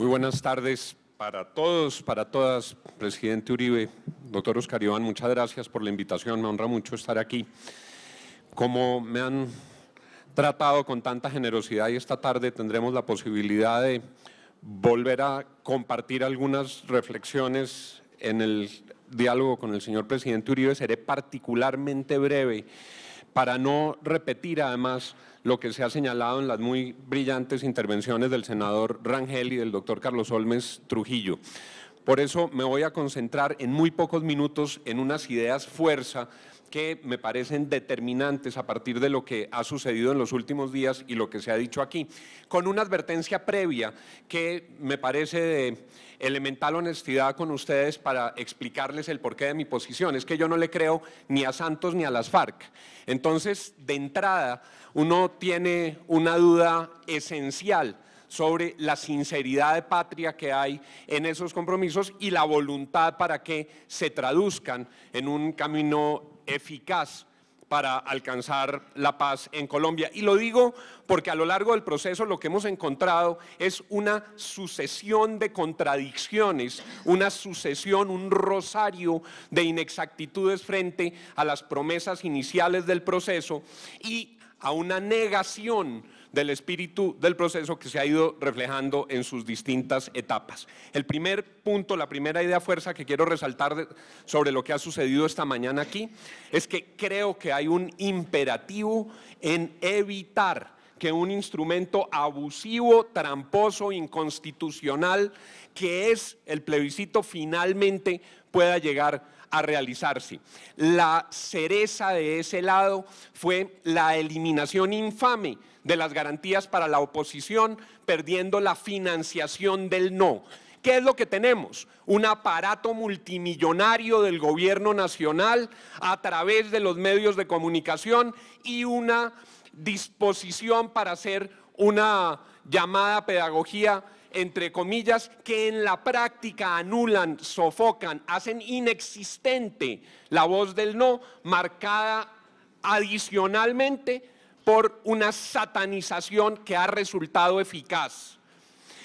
Muy buenas tardes para todos, para todas. Presidente Uribe, doctor Oscar Iván, muchas gracias por la invitación. Me honra mucho estar aquí. Como me han tratado con tanta generosidad y esta tarde tendremos la posibilidad de volver a compartir algunas reflexiones en el diálogo con el señor presidente Uribe. Seré particularmente breve para no repetir además lo que se ha señalado en las muy brillantes intervenciones del senador Rangel y del doctor Carlos Olmes Trujillo. Por eso me voy a concentrar en muy pocos minutos en unas ideas fuerza que me parecen determinantes a partir de lo que ha sucedido en los últimos días y lo que se ha dicho aquí, con una advertencia previa que me parece de elemental honestidad con ustedes para explicarles el porqué de mi posición. Es que yo no le creo ni a Santos ni a las FARC. Entonces, de entrada, uno tiene una duda esencial sobre la sinceridad de patria que hay en esos compromisos y la voluntad para que se traduzcan en un camino eficaz para alcanzar la paz en Colombia. Y lo digo porque a lo largo del proceso lo que hemos encontrado es una sucesión de contradicciones, una sucesión, un rosario de inexactitudes frente a las promesas iniciales del proceso y a una negación del espíritu del proceso que se ha ido reflejando en sus distintas etapas. El primer punto, la primera idea fuerza que quiero resaltar sobre lo que ha sucedido esta mañana aquí, es que creo que hay un imperativo en evitar que un instrumento abusivo, tramposo, inconstitucional, que es el plebiscito, finalmente pueda llegar a realizarse. La cereza de ese lado fue la eliminación infame de las garantías para la oposición, perdiendo la financiación del no. ¿Qué es lo que tenemos? Un aparato multimillonario del gobierno nacional a través de los medios de comunicación y una disposición para hacer una llamada pedagogía entre comillas, que en la práctica anulan, sofocan, hacen inexistente la voz del no, marcada adicionalmente por una satanización que ha resultado eficaz.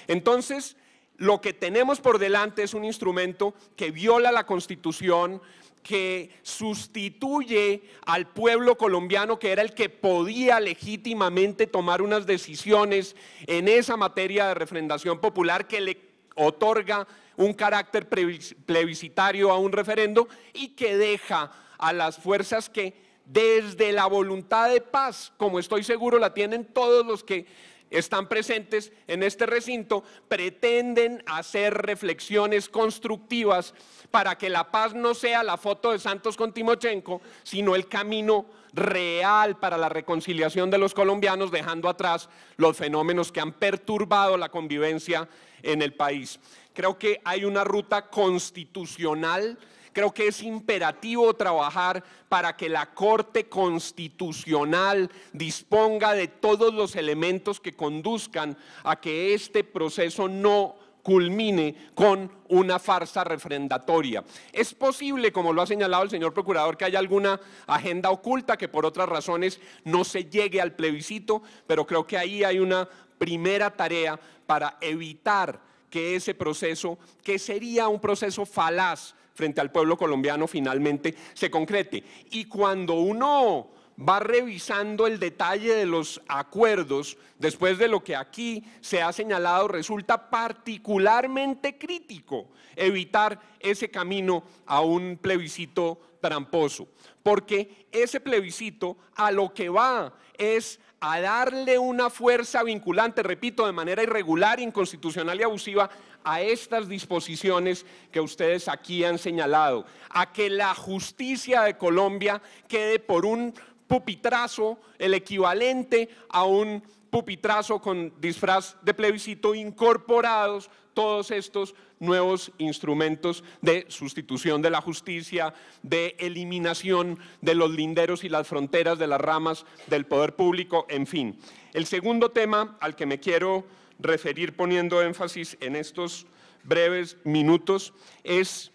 Entonces, lo que tenemos por delante es un instrumento que viola la constitución, que sustituye al pueblo colombiano que era el que podía legítimamente tomar unas decisiones en esa materia de refrendación popular que le otorga un carácter plebiscitario a un referendo y que deja a las fuerzas que desde la voluntad de paz, como estoy seguro la tienen todos los que están presentes en este recinto pretenden hacer reflexiones constructivas para que la paz no sea la foto de Santos con Timochenko, sino el camino real para la reconciliación de los colombianos, dejando atrás los fenómenos que han perturbado la convivencia en el país. Creo que hay una ruta constitucional Creo que es imperativo trabajar para que la Corte Constitucional disponga de todos los elementos que conduzcan a que este proceso no culmine con una farsa refrendatoria. Es posible, como lo ha señalado el señor procurador, que haya alguna agenda oculta que por otras razones no se llegue al plebiscito, pero creo que ahí hay una primera tarea para evitar que ese proceso, que sería un proceso falaz frente al pueblo colombiano, finalmente se concrete. Y cuando uno va revisando el detalle de los acuerdos después de lo que aquí se ha señalado, resulta particularmente crítico evitar ese camino a un plebiscito tramposo, porque ese plebiscito a lo que va es a darle una fuerza vinculante, repito, de manera irregular, inconstitucional y abusiva a estas disposiciones que ustedes aquí han señalado, a que la justicia de Colombia quede por un pupitrazo, el equivalente a un pupitrazo con disfraz de plebiscito incorporados todos estos nuevos instrumentos de sustitución de la justicia, de eliminación de los linderos y las fronteras de las ramas del poder público, en fin. El segundo tema al que me quiero referir poniendo énfasis en estos breves minutos es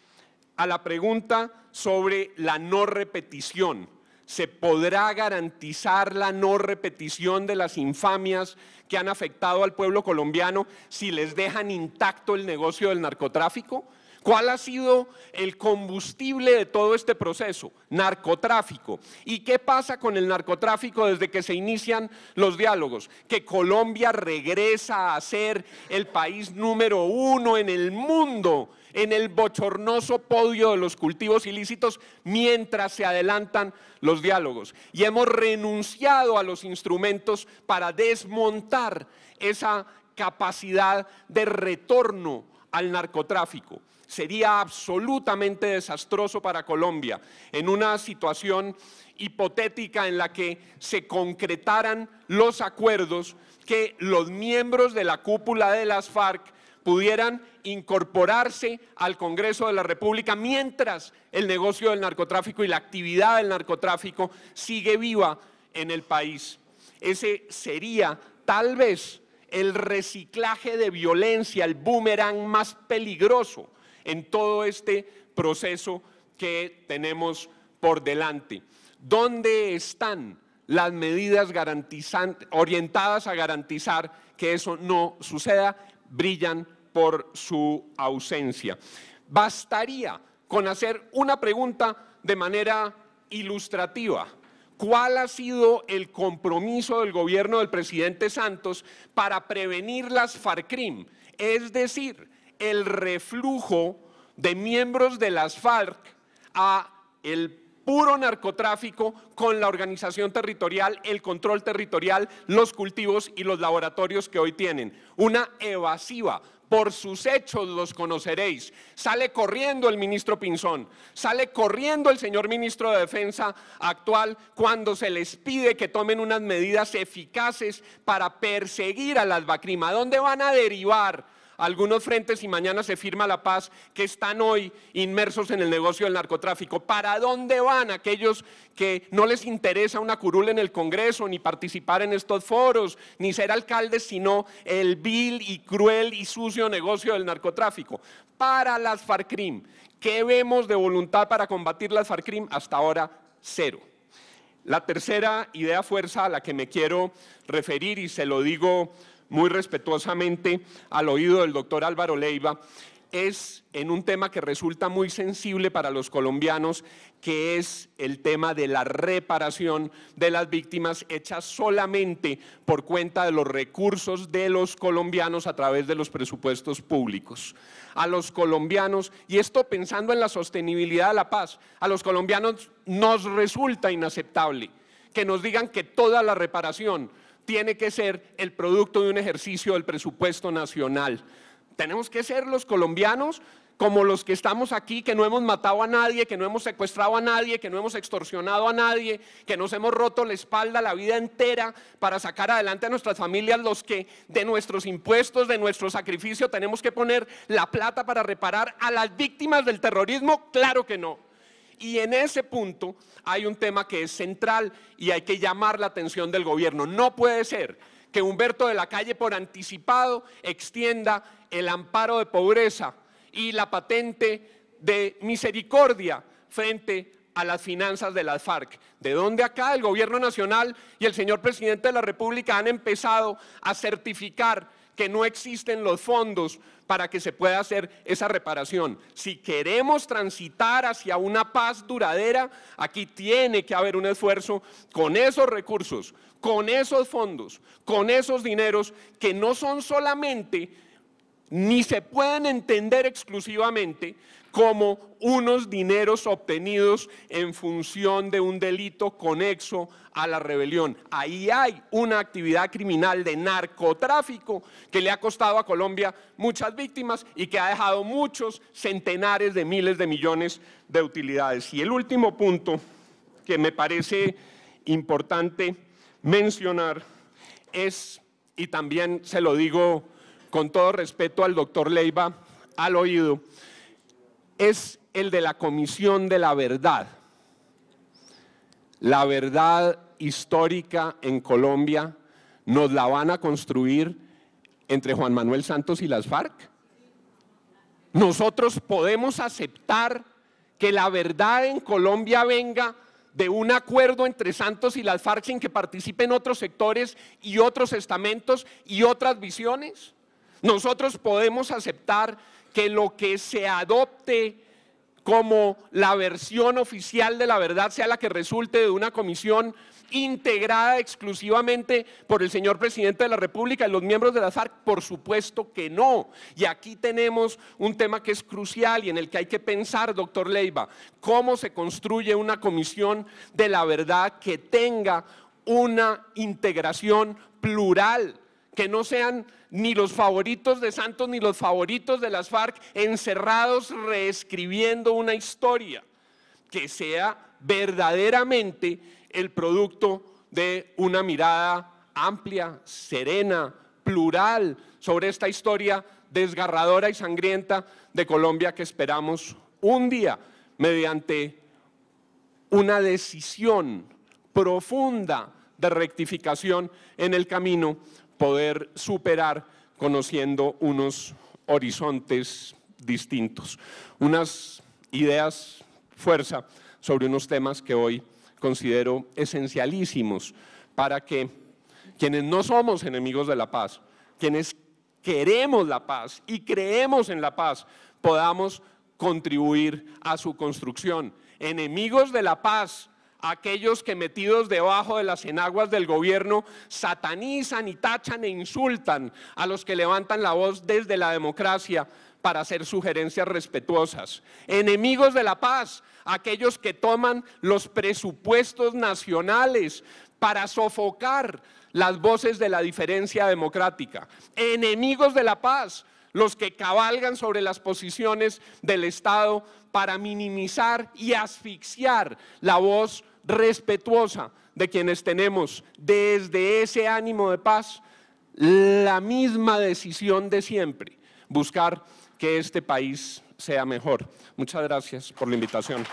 a la pregunta sobre la no repetición se podrá garantizar la no repetición de las infamias que han afectado al pueblo colombiano si les dejan intacto el negocio del narcotráfico? ¿Cuál ha sido el combustible de todo este proceso? Narcotráfico. ¿Y qué pasa con el narcotráfico desde que se inician los diálogos? Que Colombia regresa a ser el país número uno en el mundo en el bochornoso podio de los cultivos ilícitos mientras se adelantan los diálogos. Y hemos renunciado a los instrumentos para desmontar esa capacidad de retorno al narcotráfico sería absolutamente desastroso para Colombia en una situación hipotética en la que se concretaran los acuerdos que los miembros de la cúpula de las FARC pudieran incorporarse al Congreso de la República mientras el negocio del narcotráfico y la actividad del narcotráfico sigue viva en el país. Ese sería tal vez el reciclaje de violencia, el boomerang más peligroso en todo este proceso que tenemos por delante. ¿Dónde están las medidas orientadas a garantizar que eso no suceda? Brillan por su ausencia. Bastaría con hacer una pregunta de manera ilustrativa. ¿Cuál ha sido el compromiso del gobierno del presidente Santos para prevenir las FARCRIM? Es decir, el reflujo de miembros de las FARC a el puro narcotráfico con la organización territorial, el control territorial, los cultivos y los laboratorios que hoy tienen. Una evasiva. Por sus hechos los conoceréis. Sale corriendo el ministro Pinzón, sale corriendo el señor ministro de Defensa actual cuando se les pide que tomen unas medidas eficaces para perseguir a las Bacrima. ¿Dónde van a derivar? algunos frentes y mañana se firma la paz que están hoy inmersos en el negocio del narcotráfico. ¿Para dónde van aquellos que no les interesa una curul en el Congreso, ni participar en estos foros, ni ser alcaldes, sino el vil y cruel y sucio negocio del narcotráfico? Para las FARCRIM. ¿Qué vemos de voluntad para combatir las FARCRIM? Hasta ahora, cero. La tercera idea fuerza a la que me quiero referir, y se lo digo muy respetuosamente al oído del doctor Álvaro Leiva, es en un tema que resulta muy sensible para los colombianos, que es el tema de la reparación de las víctimas hechas solamente por cuenta de los recursos de los colombianos a través de los presupuestos públicos. A los colombianos, y esto pensando en la sostenibilidad de la paz, a los colombianos nos resulta inaceptable que nos digan que toda la reparación tiene que ser el producto de un ejercicio del presupuesto nacional. Tenemos que ser los colombianos como los que estamos aquí, que no hemos matado a nadie, que no hemos secuestrado a nadie, que no hemos extorsionado a nadie, que nos hemos roto la espalda la vida entera para sacar adelante a nuestras familias, los que de nuestros impuestos, de nuestro sacrificio, tenemos que poner la plata para reparar a las víctimas del terrorismo, claro que no. Y en ese punto hay un tema que es central y hay que llamar la atención del gobierno. No puede ser que Humberto de la Calle por anticipado extienda el amparo de pobreza y la patente de misericordia frente a las finanzas de las FARC. ¿De dónde acá el gobierno nacional y el señor presidente de la República han empezado a certificar que no existen los fondos para que se pueda hacer esa reparación. Si queremos transitar hacia una paz duradera, aquí tiene que haber un esfuerzo con esos recursos, con esos fondos, con esos dineros que no son solamente ni se pueden entender exclusivamente como unos dineros obtenidos en función de un delito conexo a la rebelión. Ahí hay una actividad criminal de narcotráfico que le ha costado a Colombia muchas víctimas y que ha dejado muchos centenares de miles de millones de utilidades. Y el último punto que me parece importante mencionar es, y también se lo digo con todo respeto al doctor Leiva al oído, es el de la comisión de la verdad. La verdad histórica en Colombia nos la van a construir entre Juan Manuel Santos y las FARC. Nosotros podemos aceptar que la verdad en Colombia venga de un acuerdo entre Santos y las FARC sin que participen otros sectores y otros estamentos y otras visiones. Nosotros podemos aceptar que lo que se adopte como la versión oficial de la verdad sea la que resulte de una comisión integrada exclusivamente por el señor presidente de la República y los miembros de la FARC? Por supuesto que no. Y aquí tenemos un tema que es crucial y en el que hay que pensar, doctor Leiva, cómo se construye una comisión de la verdad que tenga una integración plural que no sean ni los favoritos de Santos ni los favoritos de las FARC encerrados reescribiendo una historia, que sea verdaderamente el producto de una mirada amplia, serena, plural sobre esta historia desgarradora y sangrienta de Colombia que esperamos un día mediante una decisión profunda de rectificación en el camino poder superar conociendo unos horizontes distintos, unas ideas fuerza sobre unos temas que hoy considero esencialísimos para que quienes no somos enemigos de la paz, quienes queremos la paz y creemos en la paz, podamos contribuir a su construcción. Enemigos de la paz aquellos que metidos debajo de las enaguas del gobierno satanizan y tachan e insultan a los que levantan la voz desde la democracia para hacer sugerencias respetuosas. Enemigos de la paz, aquellos que toman los presupuestos nacionales para sofocar las voces de la diferencia democrática. Enemigos de la paz, los que cabalgan sobre las posiciones del Estado para minimizar y asfixiar la voz respetuosa de quienes tenemos desde ese ánimo de paz la misma decisión de siempre, buscar que este país sea mejor. Muchas gracias por la invitación.